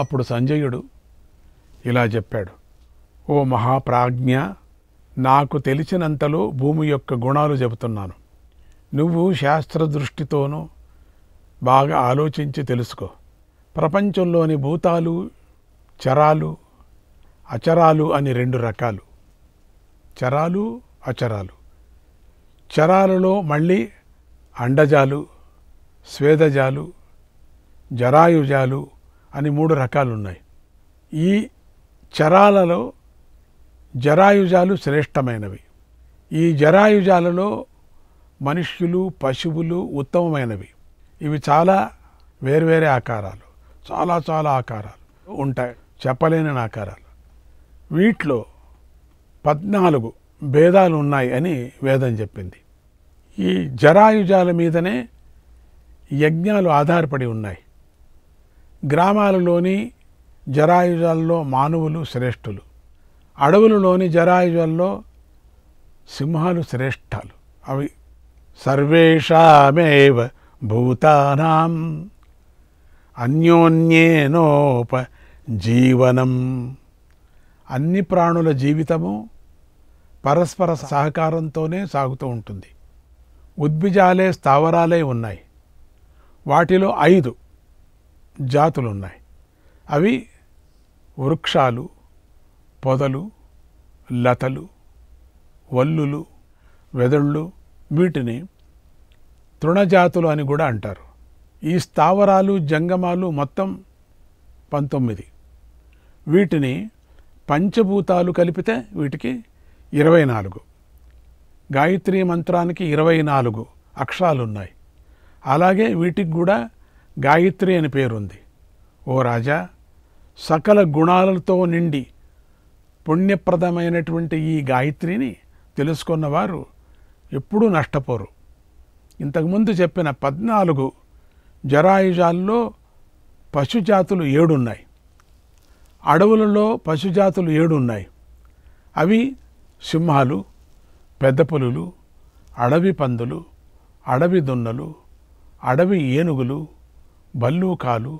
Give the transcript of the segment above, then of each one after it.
అప్పుడు సంజయుడు ఇలా చెప్పాడు ఓ మహాప్రాజ్ఞ నాకు తెలిసినంతలో భూమి యొక్క గుణాలు చెబుతున్నాను నువ్వు శాస్త్రదృష్టితోనూ బాగా ఆలోచించి తెలుసుకో ప్రపంచంలోని భూతాలు చరాలు అచరాలు అని రెండు రకాలు చరాలు అచరాలు చరాలలో మళ్ళీ అండజాలు స్వేదజాలు జరాయుజాలు అని మూడు రకాలు ఉన్నాయి ఈ చరాలలో జరాయుజాలు శ్రేష్టమైనవి ఈ జరాయుజాలలో మనుష్యులు పశువులు ఉత్తమమైనవి ఇవి చాలా వేర్వేరే ఆకారాలు చాలా చాలా ఆకారాలు ఉంటాయి చెప్పలేని ఆకారాలు వీటిలో పద్నాలుగు భేదాలు ఉన్నాయి అని వేదం చెప్పింది ఈ జరాయుజాల మీదనే యజ్ఞాలు ఆధారపడి ఉన్నాయి గ్రామాలలోని జరాయుజాల్లో మానవులు శ్రేష్ఠులు అడవులలోని జరాయుజాల్లో సింహాలు శ్రేష్టాలు అవి సర్వేషామేవ భూతానాం అన్యోన్యేనోప జీవనం అన్ని ప్రాణుల జీవితము పరస్పర సహకారంతోనే సాగుతూ ఉంటుంది ఉద్భిజాలే స్థావరాలే ఉన్నాయి వాటిలో ఐదు జాతులు ఉన్నాయి అవి వృక్షాలు పొదలు లతలు వల్లులు వెదళ్ళు వీటిని తృణజాతులు అని కూడా అంటారు ఈ స్థావరాలు జంగమాలు మొత్తం పంతొమ్మిది వీటిని పంచభూతాలు కలిపితే వీటికి ఇరవై నాలుగు గాయత్రీ మంత్రానికి ఇరవై నాలుగు అక్షరాలు ఉన్నాయి అలాగే వీటికి కూడా గాయత్రి అని పేరుంది ఓ రాజా సకల గుణాలతో నిండి పుణ్యప్రదమైనటువంటి ఈ గాయత్రిని తెలుసుకున్నవారు ఎప్పుడూ నష్టపోరు ఇంతకుముందు చెప్పిన పద్నాలుగు జరాయుజాల్లో పశుజాతులు ఏడున్నాయి అడవులలో పశుజాతులు ఏడున్నాయి అవి సింహాలు పెద్ద పులులు అడవి పందులు అడవి దున్నలు అడవి ఏనుగులు బల్లూకాలు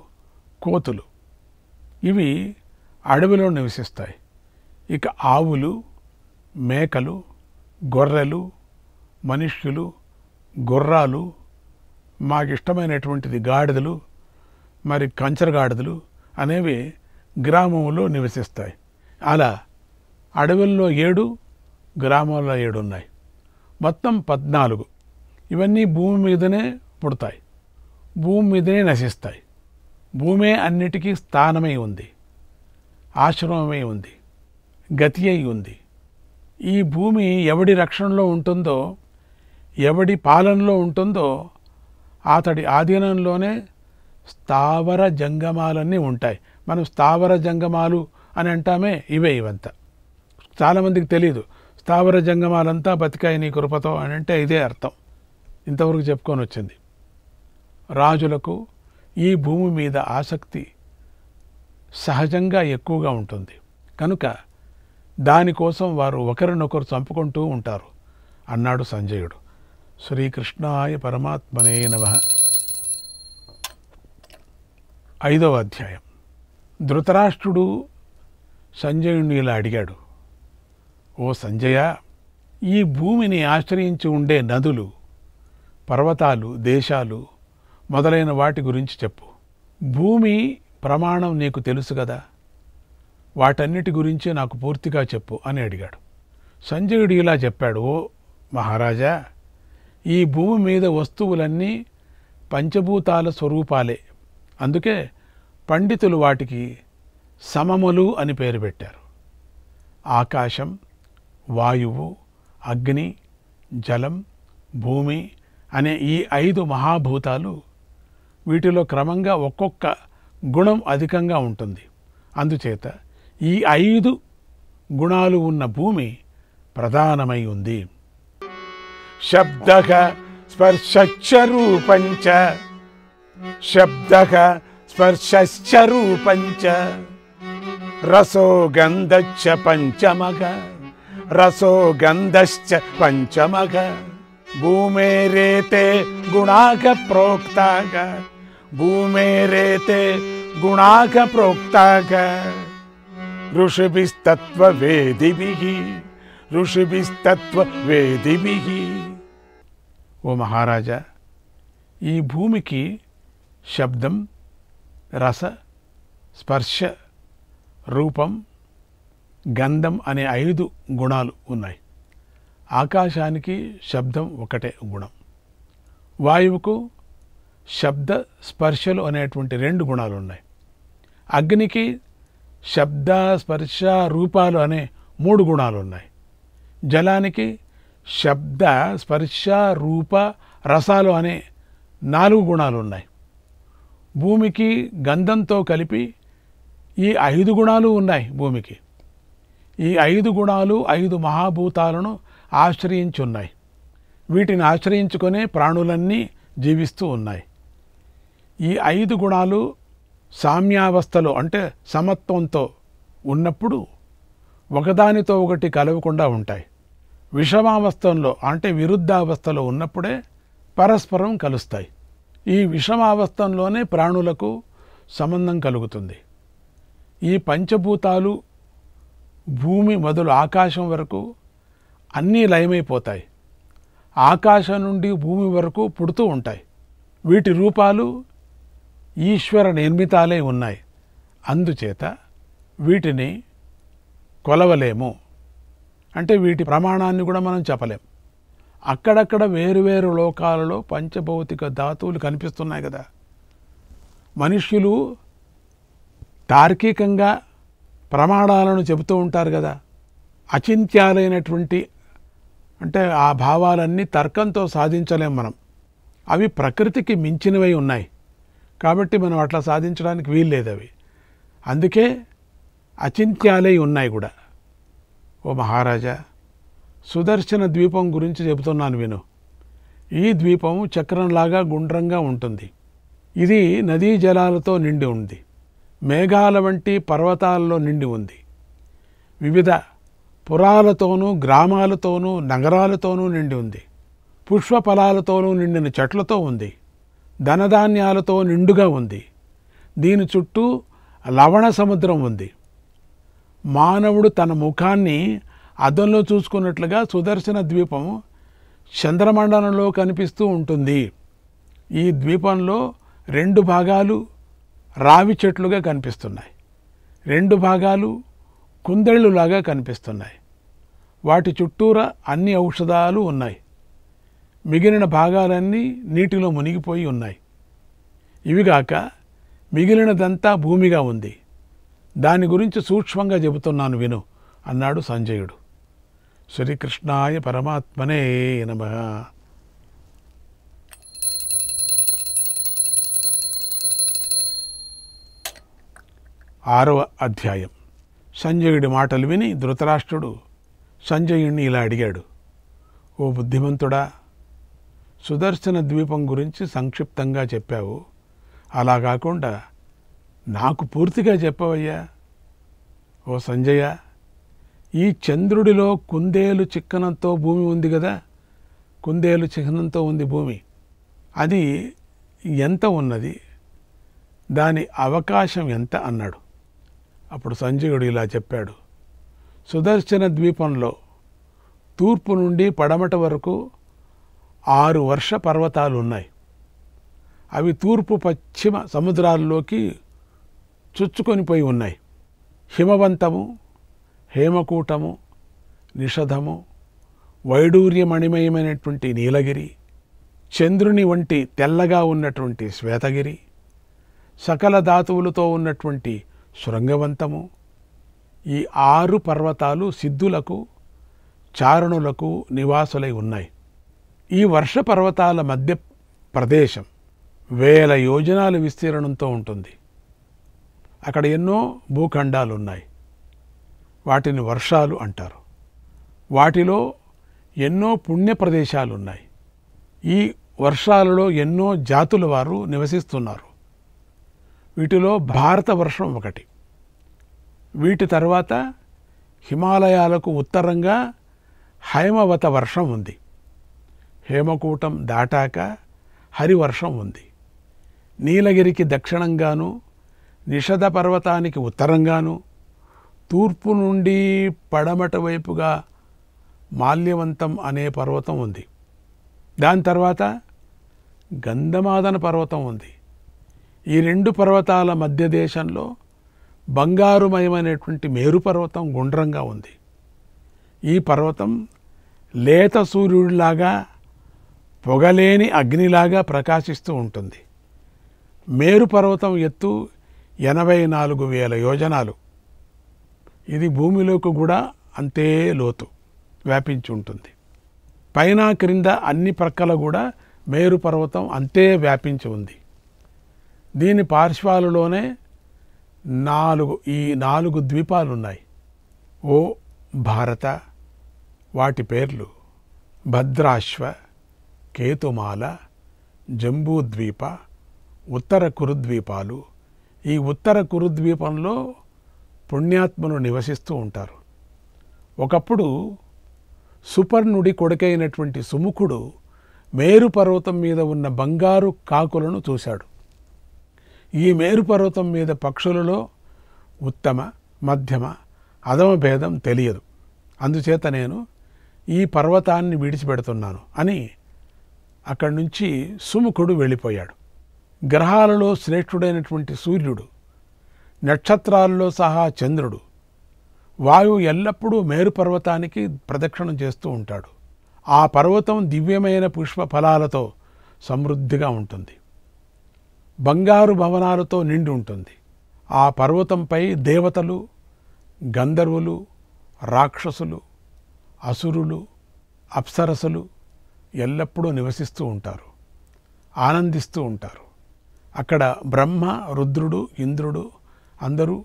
కోతులు ఇవి అడవిలో నివసిస్తాయి ఇక ఆవులు మేకలు గొర్రెలు మనుష్యులు గుర్రాలు మాకు ఇష్టమైనటువంటిది గాడిదలు మరి కంచర గాడిదలు అనేవి గ్రామంలో నివసిస్తాయి అలా అడవుల్లో ఏడు గ్రామంలో ఏడు ఉన్నాయి మొత్తం పద్నాలుగు ఇవన్నీ భూమి మీదనే పుడతాయి భూమి మీదనే నశిస్తాయి భూమే అన్నిటికీ స్థానమై ఉంది ఆశ్రమమై ఉంది గతి అయి ఉంది ఈ భూమి ఎవడి రక్షణలో ఉంటుందో ఎవడి పాలనలో ఉంటుందో అతడి ఆధీనంలోనే స్థావర జంగమాలన్నీ ఉంటాయి మనం స్థావర జంగమాలు అని అంటామే ఇవే ఇవంతా చాలామందికి తెలియదు స్థావర జంగమాలంతా బతికాయి నీ కృపతో అని అంటే ఇదే అర్థం ఇంతవరకు చెప్పుకొని వచ్చింది రాజులకు ఈ భూమి మీద ఆసక్తి సహజంగా ఎక్కువగా ఉంటుంది కనుక దానికోసం వారు ఒకరినొకరు చంపుకుంటూ ఉంటారు అన్నాడు సంజయుడు శ్రీకృష్ణాయ పరమాత్మనే నమ ఐదవ అధ్యాయం ధృతరాష్ట్రుడు సంజయుణ్ణి ఇలా అడిగాడు ఓ సంజయ ఈ భూమిని ఆశ్రయించి ఉండే నదులు పర్వతాలు దేశాలు మొదలైన వాటి గురించి చెప్పు భూమి ప్రమాణం నీకు తెలుసు కదా వాటన్నిటి గురించి నాకు పూర్తిగా చెప్పు అని అడిగాడు సంజయుడు ఇలా చెప్పాడు ఓ మహారాజా ఈ భూమి మీద వస్తువులన్నీ పంచభూతాల స్వరూపాలే అందుకే పండితులు వాటికి సమములు అని పేరు పెట్టారు ఆకాశం వాయువు అగ్ని జలం భూమి అనే ఈ ఐదు మహాభూతాలు వీటిలో క్రమంగా ఒక్కొక్క గుణం అధికంగా ఉంటుంది అందుచేత ఈ ఐదు గుణాలు ఉన్న భూమి ప్రధానమై ఉంది శబ్ద స్పర్శక్షరూపంచ శబ్ద స్పర్శరూపంచ రసో గంధచ్చ పంచమగ రసో గంధశ్చ పంచమగ రేతే గుణాగ ప్రోక్తాగ భూమేరే గుణాక ప్రోక్తాక ఋషిభిస్తత్వేదిభి ఋషిభిస్తత్వేదిభి ఓ మహారాజా ఈ భూమికి శబ్దం రస స్పర్శ రూపం గంధం అనే ఐదు గుణాలు ఉన్నాయి ఆకాశానికి శబ్దం ఒకటే గుణం వాయువుకు శబ్ద స్పర్శలు అనేటువంటి రెండు గుణాలు ఉన్నాయి అగ్నికి శబ్ద స్పర్శ రూపాలు అనే మూడు గుణాలు ఉన్నాయి జలానికి శబ్ద స్పర్శ రూప రసాలు అనే నాలుగు గుణాలు ఉన్నాయి భూమికి గంధంతో కలిపి ఈ ఐదు గుణాలు ఉన్నాయి భూమికి ఈ ఐదు గుణాలు ఐదు మహాభూతాలను ఆశ్రయించున్నాయి వీటిని ఆశ్రయించుకునే ప్రాణులన్నీ జీవిస్తూ ఉన్నాయి ఈ ఐదు గుణాలు సామ్యావస్థలో అంటే సమత్వంతో ఉన్నప్పుడు ఒకదానితో ఒకటి కలవకుండా ఉంటాయి విషమావస్థంలో అంటే విరుద్ధావస్థలో ఉన్నప్పుడే పరస్పరం కలుస్తాయి ఈ విషమావస్థంలోనే ప్రాణులకు సంబంధం కలుగుతుంది ఈ పంచభూతాలు భూమి మొదలు ఆకాశం వరకు అన్నీ లయమైపోతాయి ఆకాశం నుండి భూమి వరకు పుడుతూ ఉంటాయి వీటి రూపాలు ఈశ్వర నిర్మితాలే ఉన్నాయి అందుచేత వీటిని కొలవలేము అంటే వీటి ప్రమాణాన్ని కూడా మనం చెప్పలేం అక్కడక్కడ వేరువేరు లోకాలలో పంచభౌతిక ధాతువులు కనిపిస్తున్నాయి కదా మనుష్యులు తార్కికంగా ప్రమాణాలను చెబుతూ ఉంటారు కదా అచింత్యాలైనటువంటి అంటే ఆ భావాలన్నీ తర్కంతో సాధించలేం మనం అవి ప్రకృతికి మించినవై ఉన్నాయి కాబట్టి మనం అట్లా సాధించడానికి వీలు లేదు అవి అందుకే అచింత్యాలై ఉన్నాయి కూడా ఓ మహారాజా సుదర్శన ద్వీపం గురించి చెబుతున్నాను విను ఈ ద్వీపం చక్రంలాగా గుండ్రంగా ఉంటుంది ఇది నదీ జలాలతో నిండి ఉంది మేఘాల వంటి పర్వతాలలో నిండి ఉంది వివిధ పురాలతోనూ గ్రామాలతోనూ నగరాలతోనూ నిండి ఉంది పుష్పఫలాలతోనూ నిండిన చెట్లతో ఉంది ధనధాన్యాలతో నిండుగా ఉంది దీని చుట్టూ లవణ సముద్రం ఉంది మానవుడు తన ముఖాన్ని అద్దంలో చూసుకున్నట్లుగా సుదర్శన ద్వీపం చంద్రమండలంలో కనిపిస్తూ ఉంటుంది ఈ ద్వీపంలో రెండు భాగాలు రావి చెట్లుగా కనిపిస్తున్నాయి రెండు భాగాలు కుందేళ్ళులాగా కనిపిస్తున్నాయి వాటి చుట్టూరా అన్ని ఔషధాలు ఉన్నాయి మిగిలిన భాగాలన్నీ నీటిలో మునిగిపోయి ఉన్నాయి ఇవిగాక మిగిలినదంతా భూమిగా ఉంది దాని గురించి సూక్ష్మంగా చెబుతున్నాను విను అన్నాడు సంజయుడు శ్రీకృష్ణాయ పరమాత్మనే నమ ఆరవ అధ్యాయం సంజయుడి మాటలు విని ధృతరాష్ట్రుడు సంజయుణ్ణి ఇలా అడిగాడు ఓ బుద్ధిమంతుడా సుదర్శన ద్వీపం గురించి సంక్షిప్తంగా చెప్పావు అలా కాకుండా నాకు పూర్తిగా చెప్పవయ్యా ఓ సంజయ ఈ చంద్రుడిలో కుందేలు చిక్కనంతో భూమి ఉంది కదా కుందేలు చిహ్నంతో ఉంది భూమి అది ఎంత ఉన్నది దాని అవకాశం ఎంత అన్నాడు అప్పుడు సంజయుడు ఇలా చెప్పాడు సుదర్శన ద్వీపంలో తూర్పు నుండి పడమట వరకు ఆరు వర్ష పర్వతాలు ఉన్నాయి అవి తూర్పు పశ్చిమ సముద్రాల్లోకి చుచ్చుకొనిపోయి ఉన్నాయి హిమవంతము హేమకూటము నిషధము వైడూర్యమణిమయమైనటువంటి నీలగిరి చంద్రుని వంటి తెల్లగా ఉన్నటువంటి శ్వేతగిరి సకల ధాతువులతో ఉన్నటువంటి శృంగవంతము ఈ ఆరు పర్వతాలు సిద్ధులకు చారణులకు నివాసులై ఉన్నాయి ఈ వర్ష పర్వతాల మధ్య ప్రదేశం వేల యోజనాల విస్తీర్ణంతో ఉంటుంది అక్కడ ఎన్నో భూఖండాలు ఉన్నాయి వాటిని వర్షాలు అంటారు వాటిలో ఎన్నో పుణ్య ప్రదేశాలు ఉన్నాయి ఈ వర్షాలలో ఎన్నో జాతుల వారు నివసిస్తున్నారు వీటిలో భారత వర్షం ఒకటి వీటి తర్వాత హిమాలయాలకు ఉత్తరంగా హైమవత వర్షం ఉంది హేమకూటం దాటాక హరివర్షం ఉంది నీలగిరికి దక్షిణంగాను నిషద పర్వతానికి ఉత్తరంగాను తూర్పు నుండి పడమట వైపుగా మాల్యవంతం అనే పర్వతం ఉంది దాని తర్వాత గంధమాదన పర్వతం ఉంది ఈ రెండు పర్వతాల మధ్య దేశంలో బంగారుమయమైనటువంటి మేరుపర్వతం గుండ్రంగా ఉంది ఈ పర్వతం లేత సూర్యుడిలాగా పొగలేని అగ్నిలాగా ప్రకాశిస్తూ ఉంటుంది మేరు పర్వతం ఎత్తు ఎనభై నాలుగు వేల యోజనాలు ఇది భూమిలోకి కూడా అంతే లోతు వ్యాపించి ఉంటుంది పైన క్రింద అన్ని ప్రక్కల కూడా మేరు పర్వతం అంతే వ్యాపించి ఉంది దీని పార్శ్వాలలోనే నాలుగు ఈ నాలుగు ద్వీపాలు ఉన్నాయి ఓ భారత వాటి పేర్లు భద్రాశ్వ కేతుమాల జంబూద్వీప ఉత్తర కురుద్వీపాలు ఈ ఉత్తర కురుద్వీపంలో పుణ్యాత్మను నివసిస్తూ ఉంటారు ఒకప్పుడు సుపర్ణుడి కొడుకైనటువంటి సుముఖుడు మేరు పర్వతం మీద ఉన్న బంగారు కాకులను చూశాడు ఈ మేరు పర్వతం మీద పక్షులలో ఉత్తమ మధ్యమ అధమ భేదం తెలియదు అందుచేత నేను ఈ పర్వతాన్ని విడిచిపెడుతున్నాను అని అక్కడి నుంచి సుముఖుడు వెళ్ళిపోయాడు గ్రహాలలో శ్రేష్ఠుడైనటువంటి సూర్యుడు నక్షత్రాలలో సహా చంద్రుడు వాయువు ఎల్లప్పుడూ మేరుపర్వతానికి ప్రదక్షిణం చేస్తూ ఉంటాడు ఆ పర్వతం దివ్యమైన పుష్ప ఫలాలతో సమృద్ధిగా ఉంటుంది బంగారు భవనాలతో నిండి ఉంటుంది ఆ పర్వతంపై దేవతలు గంధర్వులు రాక్షసులు అసురులు అప్సరసులు ఎల్లప్పుడూ నివసిస్తూ ఉంటారు ఆనందిస్తూ ఉంటారు అక్కడ బ్రహ్మ రుద్రుడు ఇంద్రుడు అందరూ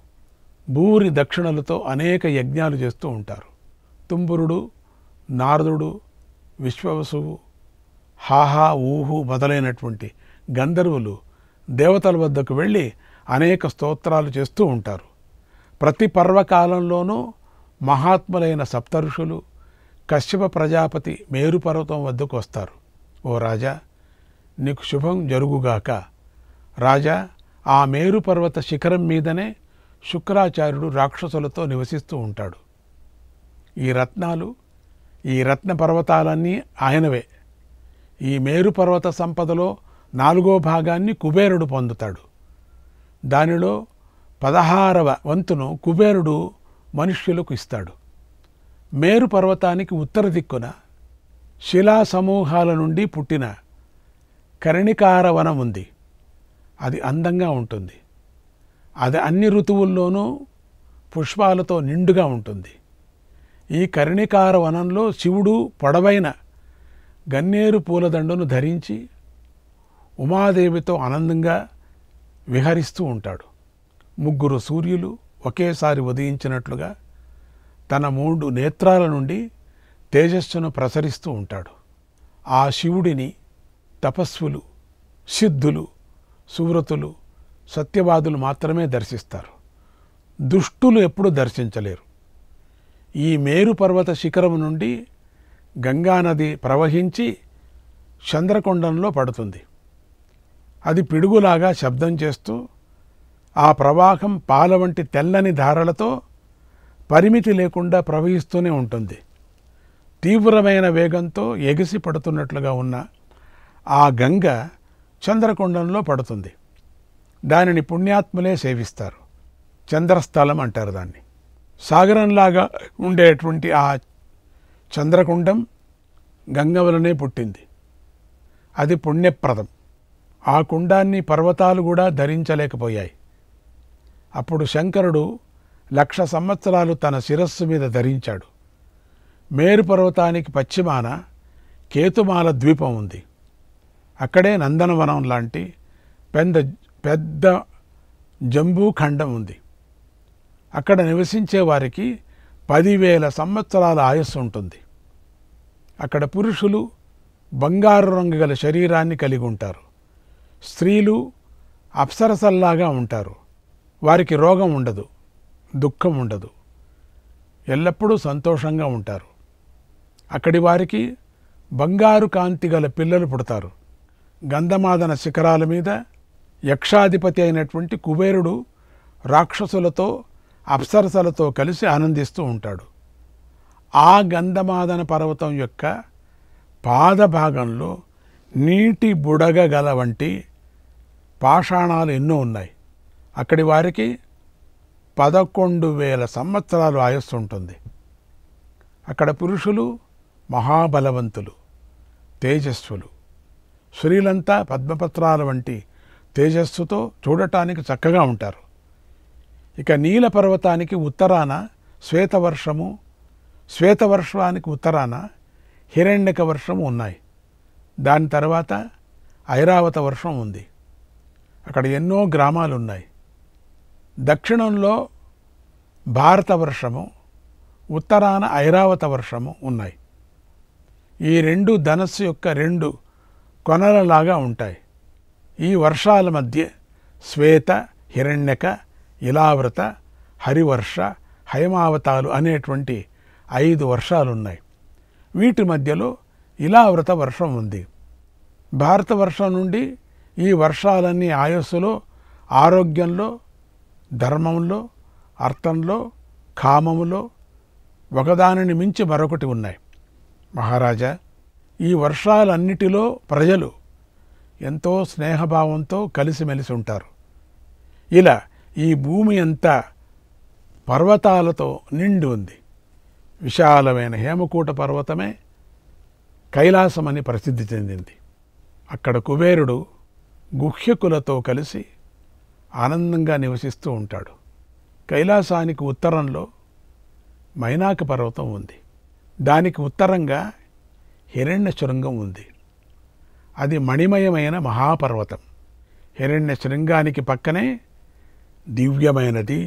భూరి దక్షిణలతో అనేక యజ్ఞాలు చేస్తూ ఉంటారు తుంబురుడు నారదుడు విశ్వవసువు హాహా ఊహు మొదలైనటువంటి గంధర్వులు దేవతల వద్దకు వెళ్ళి అనేక స్తోత్రాలు చేస్తూ ఉంటారు ప్రతి పర్వకాలంలోనూ మహాత్ములైన సప్తఋషులు కశ్యప ప్రజాపతి మేరుపర్వతం వద్దకు వస్తారు ఓ రాజా నీకు శుభం జరుగుగాక రాజా ఆ మేరుపర్వత శిఖరం మీదనే శుక్రాచార్యుడు రాక్షసులతో నివసిస్తూ ఉంటాడు ఈ రత్నాలు ఈ రత్న పర్వతాలన్నీ ఆయనవే ఈ మేరుపర్వత సంపదలో నాలుగో భాగాన్ని కుబేరుడు పొందుతాడు దానిలో పదహారవ వంతును కుబేరుడు మనుష్యులకు ఇస్తాడు మేరు పర్వతానికి ఉత్తర దిక్కున శిలా సమూహాల నుండి పుట్టిన కరణికార వనం ఉంది అది అందంగా ఉంటుంది అది అన్ని ఋతువుల్లోనూ పుష్పాలతో నిండుగా ఉంటుంది ఈ కరణికార వనంలో శివుడు పొడవైన గన్నేరు పూలదండను ధరించి ఉమాదేవితో ఆనందంగా విహరిస్తూ ఉంటాడు ముగ్గురు సూర్యులు ఒకేసారి ఉదయించినట్లుగా తన మూడు నేత్రాల నుండి తేజస్సును ప్రసరిస్తూ ఉంటాడు ఆ శివుడిని తపస్సులు సిద్ధులు సువ్రతులు సత్యవాదులు మాత్రమే దర్శిస్తారు దుష్టులు ఎప్పుడూ దర్శించలేరు ఈ మేరు పర్వత శిఖరం నుండి గంగానది ప్రవహించి చంద్రకొండంలో పడుతుంది అది పిడుగులాగా శబ్దం చేస్తూ ఆ ప్రవాహం పాల వంటి తెల్లని ధారలతో పరిమితి లేకుండా ప్రవహిస్తూనే ఉంటుంది తీవ్రమైన వేగంతో ఎగిసి పడుతున్నట్లుగా ఉన్న ఆ గంగ చంద్రకొండంలో పడుతుంది దానిని పుణ్యాత్ములే సేవిస్తారు చంద్రస్థలం అంటారు దాన్ని సాగరంలాగా ఉండేటువంటి ఆ చంద్రకుండం గంగ వలనే పుట్టింది అది పుణ్యప్రదం ఆ కుండాన్ని పర్వతాలు కూడా ధరించలేకపోయాయి అప్పుడు శంకరుడు లక్ష సంవత్సరాలు తన శిరస్సు మీద ధరించాడు మేరు పర్వతానికి పశ్చిమాన కేతుమాల ద్వీపం ఉంది అక్కడే నందనవనం లాంటి పెద్ద పెద్ద జంబూఖండం ఉంది అక్కడ నివసించే వారికి పదివేల సంవత్సరాల ఆయుస్సు ఉంటుంది అక్కడ పురుషులు బంగారు రంగు గల శరీరాన్ని కలిగి ఉంటారు స్త్రీలు అప్సరసల్లాగా ఉంటారు వారికి రోగం ఉండదు దుఃఖం ఉండదు ఎల్లప్పుడూ సంతోషంగా ఉంటారు అక్కడి వారికి బంగారు కాంతి గల పిల్లలు పుడతారు గంధమాదన శిఖరాల మీద యక్షాధిపతి అయినటువంటి కుబేరుడు రాక్షసులతో అప్సరసలతో కలిసి ఆనందిస్తూ ఉంటాడు ఆ గంధమాదన పర్వతం యొక్క పాదభాగంలో నీటి బుడగ గల వంటి పాషాణాలు ఎన్నో ఉన్నాయి అక్కడి వారికి పదకొండు వేల సంవత్సరాలు ఆయస్సు ఉంటుంది అక్కడ పురుషులు మహాబలవంతులు తేజస్సులు స్త్రీలంతా పద్మపత్రాల వంటి తేజస్సుతో చూడటానికి చక్కగా ఉంటారు ఇక నీల పర్వతానికి ఉత్తరాన శ్వేతవర్షము శ్వేతవర్షానికి ఉత్తరాన హిరణ్యక వర్షము ఉన్నాయి దాని తర్వాత ఐరావత వర్షం ఉంది అక్కడ ఎన్నో గ్రామాలు ఉన్నాయి దక్షిణంలో భారత వర్షము ఉత్తరాన ఐరావత వర్షము ఉన్నాయి ఈ రెండు ధనస్సు యొక్క రెండు కొనలలాగా ఉంటాయి ఈ వర్షాల మధ్య శ్వేత హిరణ్యక ఇలావృత హరివర్ష హైమావతాలు అనేటువంటి ఐదు వర్షాలున్నాయి వీటి మధ్యలో ఇలావృత వర్షం ఉంది భారత వర్షం నుండి ఈ వర్షాలన్నీ ఆయస్సులో ఆరోగ్యంలో ధర్మంలో అర్థంలో కామములో ఒకదానిని మించి మరొకటి ఉన్నాయి మహారాజా ఈ వర్షాలన్నిటిలో ప్రజలు ఎంతో స్నేహభావంతో కలిసిమెలిసి ఉంటారు ఇలా ఈ భూమి అంతా పర్వతాలతో నిండి ఉంది విశాలమైన హేమకూట పర్వతమే కైలాసమని ప్రసిద్ధి చెందింది అక్కడ కుబేరుడు గుహ్యకులతో కలిసి ఆనందంగా నివసిస్తూ ఉంటాడు కైలాసానికి ఉత్తరంలో మైనాక పర్వతం ఉంది దానికి ఉత్తరంగా హిరణ్య శృంగం ఉంది అది మణిమయమైన మహాపర్వతం హిరణ్య శృంగానికి పక్కనే దివ్యమైనది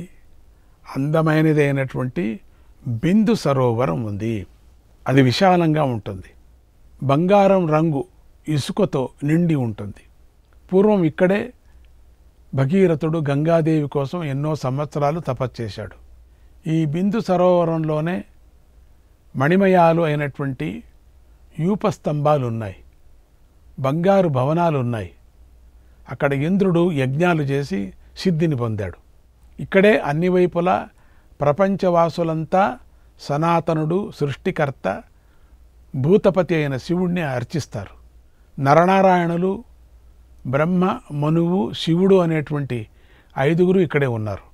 అందమైనది అయినటువంటి బిందు సరోవరం ఉంది అది విశాలంగా ఉంటుంది బంగారం రంగు ఇసుకతో నిండి ఉంటుంది పూర్వం ఇక్కడే భగీరథుడు గంగాదేవి కోసం ఎన్నో సంవత్సరాలు చేశాడు ఈ బిందు సరోవరంలోనే మణిమయాలు అయినటువంటి యూపస్తంభాలు ఉన్నాయి బంగారు భవనాలు ఉన్నాయి అక్కడ ఇంద్రుడు యజ్ఞాలు చేసి సిద్ధిని పొందాడు ఇక్కడే అన్ని వైపులా ప్రపంచవాసులంతా సనాతనుడు సృష్టికర్త భూతపతి అయిన శివుణ్ణి అర్చిస్తారు నరనారాయణులు బ్రహ్మ మనువు శివుడు అనేటువంటి ఐదుగురు ఇక్కడే ఉన్నారు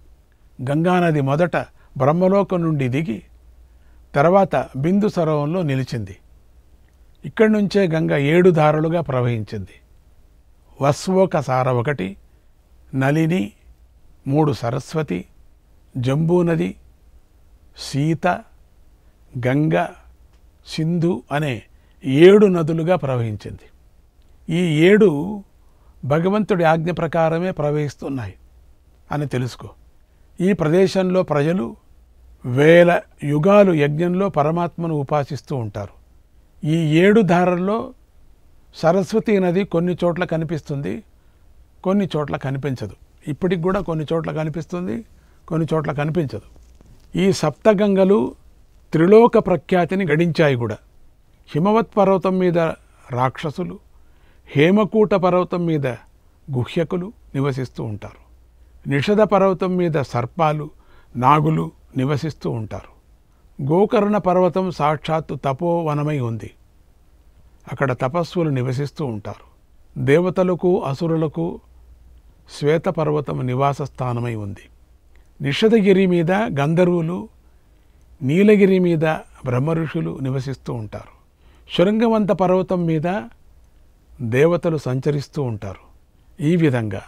గంగానది మొదట బ్రహ్మలోకం నుండి దిగి తర్వాత బిందు సరోవరంలో నిలిచింది ఇక్కడి నుంచే గంగ ఏడు ధారలుగా ప్రవహించింది వస్వోక సార ఒకటి నలిని మూడు సరస్వతి జంబూనది సీత గంగ సింధు అనే ఏడు నదులుగా ప్రవహించింది ఈ ఏడు భగవంతుడి ఆజ్ఞ ప్రకారమే ప్రవహిస్తున్నాయి అని తెలుసుకో ఈ ప్రదేశంలో ప్రజలు వేల యుగాలు యజ్ఞంలో పరమాత్మను ఉపాసిస్తూ ఉంటారు ఈ ఏడు ధారల్లో సరస్వతీ నది కొన్ని చోట్ల కనిపిస్తుంది కొన్ని చోట్ల కనిపించదు ఇప్పటికి కూడా కొన్ని చోట్ల కనిపిస్తుంది కొన్ని చోట్ల కనిపించదు ఈ సప్తగంగలు త్రిలోక ప్రఖ్యాతిని గడించాయి కూడా హిమవత్ పర్వతం మీద రాక్షసులు హేమకూట పర్వతం మీద గుహ్యకులు నివసిస్తూ ఉంటారు నిషద పర్వతం మీద సర్పాలు నాగులు నివసిస్తూ ఉంటారు గోకర్ణ పర్వతం సాక్షాత్తు తపోవనమై ఉంది అక్కడ తపస్సులు నివసిస్తూ ఉంటారు దేవతలకు అసురులకు శ్వేత పర్వతం నివాస స్థానమై ఉంది నిషదగిరి మీద గంధర్వులు నీలగిరి మీద బ్రహ్మ ఋషులు నివసిస్తూ ఉంటారు శృంగవంత పర్వతం మీద దేవతలు సంచరిస్తూ ఉంటారు ఈ విధంగా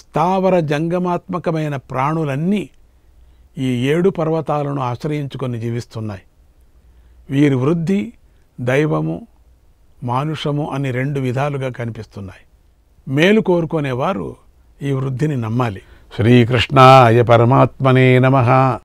స్థావర జంగమాత్మకమైన ప్రాణులన్నీ ఈ ఏడు పర్వతాలను ఆశ్రయించుకొని జీవిస్తున్నాయి వీరి వృద్ధి దైవము మానుషము అని రెండు విధాలుగా కనిపిస్తున్నాయి మేలు కోరుకునేవారు ఈ వృద్ధిని నమ్మాలి శ్రీకృష్ణాయ పరమాత్మనే నమ